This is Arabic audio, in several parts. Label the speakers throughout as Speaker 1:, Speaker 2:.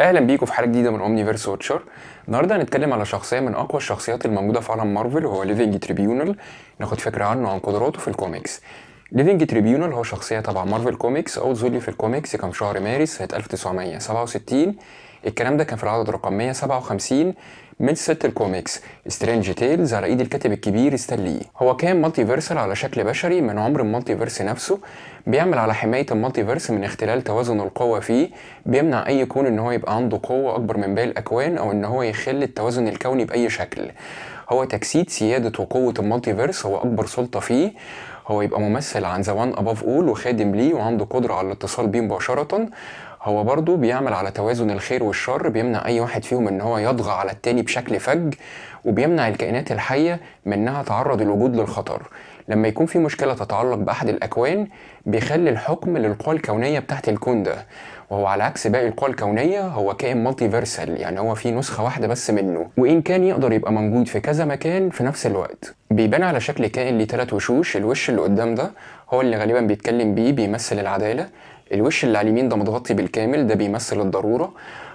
Speaker 1: اهلا بيكم في حلقه جديده من اومنيفيرس واتشر النهارده هنتكلم على شخصيه من اقوى الشخصيات الموجوده في عالم مارفل وهو ليفينج تريبيونال ناخد فكره عنه عن قدراته في الكوميكس ليفينج تريبيونال هو شخصيه تبع مارفل كوميكس او ظلي في الكوميكس كان شهر مارس سنه 1967 الكلام ده كان في العدد رقم 157 من سلسله الكوميكس سترينج تيلز على ايد الكاتب الكبير ستانلي هو كان مالتيفيرسال على شكل بشري من عمر المالتيفيرس نفسه بيعمل على حمايه المالتيفيرس من اختلال توازن القوى فيه بيمنع اي كون ان هو يبقى عنده قوه اكبر من باقي الاكوان او ان هو يخل التوازن الكوني باي شكل هو تجسيد سياده وقوه المالتيفيرس هو اكبر سلطه فيه هو يبقى ممثل عن زوان اباف اول وخادم ليه وعنده قدره على الاتصال بيه مباشره هو برضه بيعمل على توازن الخير والشر بيمنع اي واحد فيهم ان هو يضغى على التاني بشكل فج وبيمنع الكائنات الحيه من انها تعرض الوجود للخطر لما يكون في مشكله تتعلق باحد الاكوان بيخلي الحكم للقوى الكونيه بتاعت الكون ده وهو على عكس باقي القوى الكونيه هو كائن مالتي فيرسال يعني هو في نسخه واحده بس منه وان كان يقدر يبقى موجود في كذا مكان في نفس الوقت بيبان على شكل كائن ليه ثلاث وشوش الوش اللي قدام ده هو اللي غالبا بيتكلم بيه بيمثل العداله الوش اللي على اليمين ده متغطي بالكامل ده بيمثل الضروره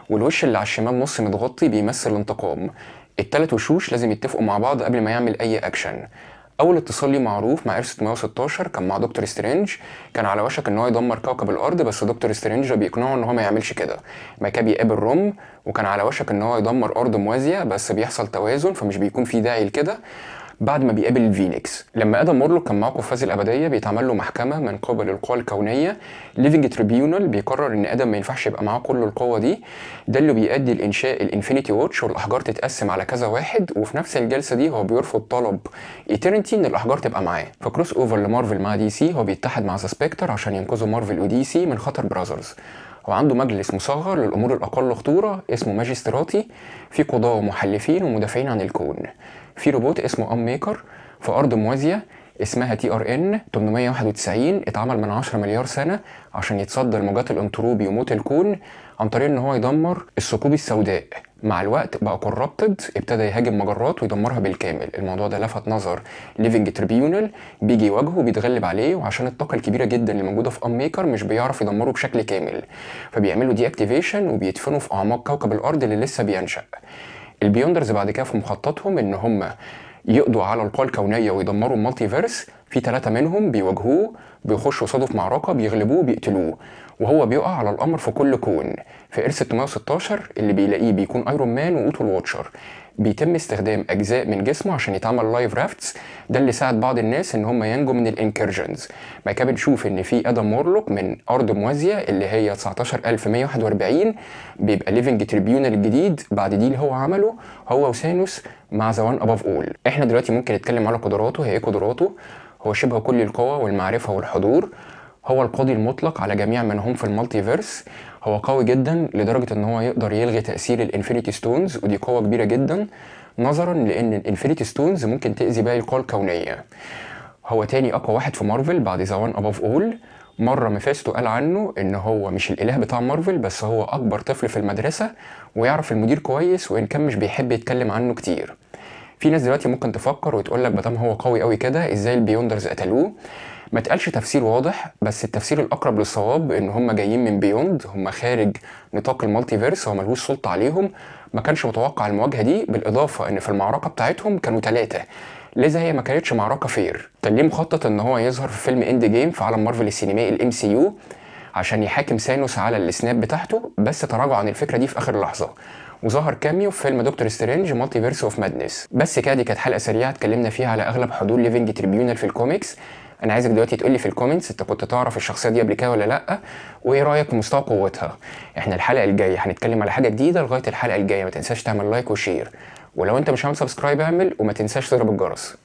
Speaker 1: والوش اللي على الشمال نص متغطي بيمثل الانتقام التلات وشوش لازم يتفقوا مع بعض قبل ما يعمل اي اكشن اول اتصال لي معروف مع اير 616 كان مع دكتور سترينج كان على وشك ان هو يدمر كوكب الارض بس دكتور سترينج بيقنعه ان هو ما يعملش كده كان بيقابل روم وكان على وشك ان هو يدمر ارض موازيه بس بيحصل توازن فمش بيكون في داعي لكده بعد ما بيقابل فينيكس لما ادم مورلوك كان معاه قفاز الابديه بيتعمل له محكمه من قبل القوى الكونيه ليفنج تريبيونال بيقرر ان ادم ما ينفعش يبقى معاه كل القوه دي ده اللي بيؤدي لانشاء الانفينيتي ووتش والاحجار تتقسم على كذا واحد وفي نفس الجلسه دي هو بيرفض طلب ايترنتي ان الاحجار تبقى معاه فكروس اوفر لمارفل مع دي سي هو بيتحد مع ذا سبيكتر عشان ينقذوا مارفل ودي سي من خطر براذرز هو عنده مجلس مصغر للأمور الأقل خطورة اسمه ماجستراتي في قضاة ومحلفين ومدافعين عن الكون في روبوت اسمه أم ميكر في أرض موازية اسمها تي ار ان 891 اتعمل من 10 مليار سنه عشان يتصدى لموجات الانتروبي وموت الكون عن طريق ان هو يدمر الثقوب السوداء مع الوقت بقى كوربتد ابتدى يهاجم مجرات ويدمرها بالكامل الموضوع ده لفت نظر ليفنج تريبيونال بيجي يواجهه وبيتغلب عليه وعشان الطاقه الكبيره جدا اللي موجوده في ام ميكر مش بيعرف يدمره بشكل كامل فبيعملوا دي اكتيفيشن وبيدفنوا في اعماق كوكب الارض اللي لسه بينشا البيوندرز بعد كده في مخططهم ان هم يقضوا على القوى الكونيه ويدمروا المالتي فيرس في ثلاثه منهم بيواجهوه بيخشوا يصادوا في معركه بيغلبوه بيقتلوه وهو بيقع على الامر في كل كون في اير 616 اللي بيلاقيه بيكون ايرون مان واوتو الواتشر بيتم استخدام اجزاء من جسمه عشان يتعمل لايف رافتس ده اللي ساعد بعض الناس ان هم ينجوا من الانكرجنز بعد كده بنشوف ان في ادم مورلوك من ارض موازيه اللي هي 19141 بيبقى ليفنج تريبيونال الجديد بعد دي اللي هو عمله هو وسانوس مع ذا اباف اول احنا دلوقتي ممكن نتكلم على قدراته هي ايه قدراته هو شبه كل القوى والمعرفه والحضور هو القاضي المطلق على جميع من هم في المالتيفيرس هو قوي جدا لدرجه ان هو يقدر يلغي تاثير الانفينيتي ستونز ودي قوه كبيره جدا نظرا لان الانفينيتي ستونز ممكن تاذي باقي القوى الكونيه هو تاني اقوى واحد في مارفل بعد ذا وان اباف اول مره مفاستو قال عنه ان هو مش الاله بتاع مارفل بس هو اكبر طفل في المدرسه ويعرف المدير كويس وان كان مش بيحب يتكلم عنه كتير في ناس دلوقتي ممكن تفكر وتقول لك ما دام هو قوي قوي كده ازاي البيوندرز قتلوه ما اتقالش تفسير واضح بس التفسير الاقرب للصواب ان هم جايين من بيوند هم خارج نطاق المالتيفيرس هو ملوش سلطه عليهم ما كانش متوقع المواجهه دي بالاضافه ان في المعركه بتاعتهم كانوا ثلاثه لذا هي ما كانتش معركه فير كان ليه مخطط ان هو يظهر في فيلم اند جيم في عالم مارفل السينمائي الام سي يو عشان يحاكم ثانوس على السناب بتاعته بس تراجع عن الفكره دي في اخر لحظه وظهر كاميو في فيلم دكتور سترينج مالتي فيرس اوف مادنس بس كده دي كانت حلقه سريعه اتكلمنا فيها على اغلب حضور ليفنج تريبيونال في الكوميكس انا عايزك دلوقتي تقول لي في الكومنتس انت كنت تعرف الشخصيه دي قبل كده ولا لا وايه رايك في مستوى قوتها احنا الحلقه الجايه هنتكلم على حاجه جديده لغايه الحلقه الجايه ما تنساش تعمل لايك وشير ولو انت مش عامل سبسكرايب اعمل وما تنساش تضرب الجرس